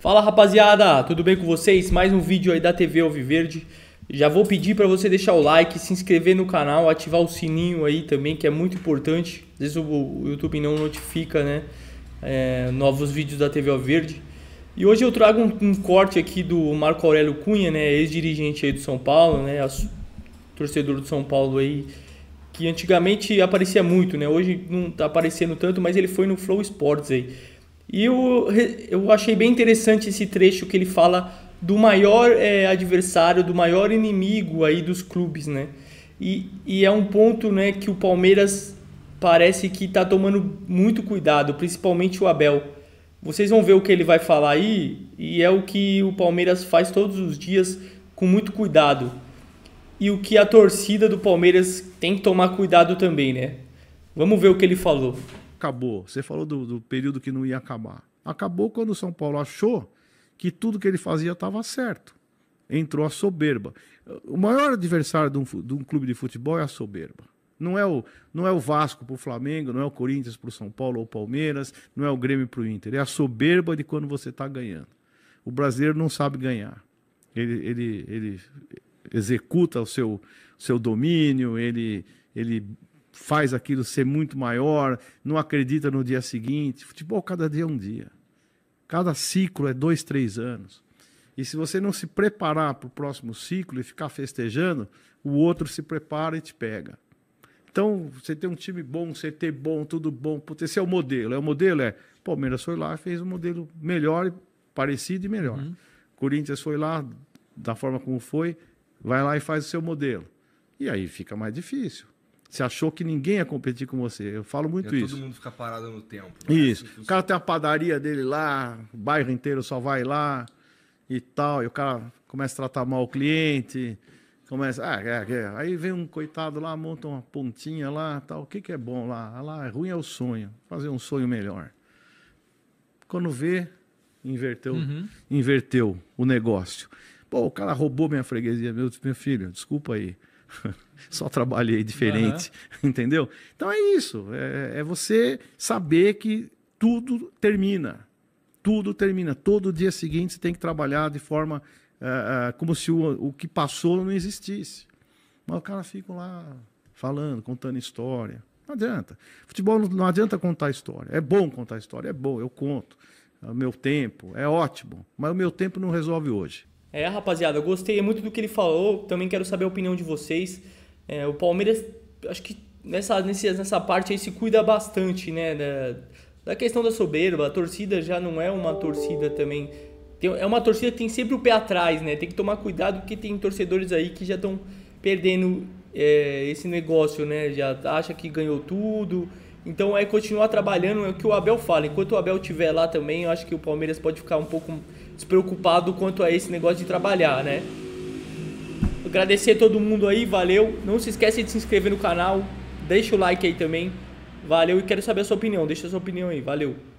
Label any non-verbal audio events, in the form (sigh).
Fala rapaziada, tudo bem com vocês? Mais um vídeo aí da TV Alviverde. Já vou pedir para você deixar o like, se inscrever no canal, ativar o sininho aí também, que é muito importante. Às vezes o YouTube não notifica, né? É, novos vídeos da TV Alviverde. E hoje eu trago um, um, corte aqui do Marco Aurélio Cunha, né? Ex-dirigente aí do São Paulo, né? torcedor do São Paulo aí que antigamente aparecia muito, né? Hoje não tá aparecendo tanto, mas ele foi no Flow Sports aí. E eu, eu achei bem interessante esse trecho que ele fala do maior é, adversário, do maior inimigo aí dos clubes, né? E, e é um ponto né, que o Palmeiras parece que está tomando muito cuidado, principalmente o Abel. Vocês vão ver o que ele vai falar aí, e é o que o Palmeiras faz todos os dias com muito cuidado. E o que a torcida do Palmeiras tem que tomar cuidado também, né? Vamos ver o que ele falou acabou? Você falou do, do período que não ia acabar. Acabou quando o São Paulo achou que tudo que ele fazia estava certo. Entrou a soberba. O maior adversário de um, de um clube de futebol é a soberba. Não é o, não é o Vasco para o Flamengo, não é o Corinthians para o São Paulo ou Palmeiras, não é o Grêmio para o Inter. É a soberba de quando você está ganhando. O brasileiro não sabe ganhar. Ele, ele, ele executa o seu, seu domínio, ele, ele faz aquilo ser muito maior, não acredita no dia seguinte. Futebol, cada dia é um dia. Cada ciclo é dois, três anos. E se você não se preparar para o próximo ciclo e ficar festejando, o outro se prepara e te pega. Então, você tem um time bom, um CT bom, tudo bom. Putz, esse é o modelo. É o modelo é Palmeiras foi lá e fez um modelo melhor, parecido e melhor. Uhum. Corinthians foi lá, da forma como foi, vai lá e faz o seu modelo. E aí fica mais difícil. Você achou que ninguém ia competir com você. Eu falo muito isso. Todo mundo fica parado no tempo. Né? Isso. o cara tem a padaria dele lá, o bairro inteiro só vai lá e tal. E o cara começa a tratar mal o cliente. Começa. Ah, é, é. Aí vem um coitado lá, monta uma pontinha lá tal. O que, que é bom lá? Ah, lá, é ruim é o sonho. Fazer um sonho melhor. Quando vê, inverteu, uhum. inverteu o negócio. Pô, o cara roubou minha freguesia. Meu, meu filho, desculpa aí (laughs) Só trabalhei diferente, uhum. (laughs) entendeu? Então é isso. É, é você saber que tudo termina. Tudo termina. Todo dia seguinte você tem que trabalhar de forma uh, uh, como se o, o que passou não existisse. Mas o cara fica lá falando, contando história. Não adianta. Futebol não, não adianta contar história. É bom contar história, é bom, eu conto. É o meu tempo, é ótimo. Mas o meu tempo não resolve hoje. É, rapaziada, eu gostei muito do que ele falou. Também quero saber a opinião de vocês. É, o Palmeiras, acho que nessa, nessa parte aí se cuida bastante, né? Da, da questão da soberba. A torcida já não é uma torcida também. Tem, é uma torcida que tem sempre o pé atrás, né? Tem que tomar cuidado porque tem torcedores aí que já estão perdendo é, esse negócio, né? Já acha que ganhou tudo então é continuar trabalhando, é o que o Abel fala. Enquanto o Abel estiver lá também, eu acho que o Palmeiras pode ficar um pouco despreocupado quanto a esse negócio de trabalhar, né? Agradecer a todo mundo aí, valeu. Não se esquece de se inscrever no canal, deixa o like aí também. Valeu e quero saber a sua opinião, deixa a sua opinião aí, valeu.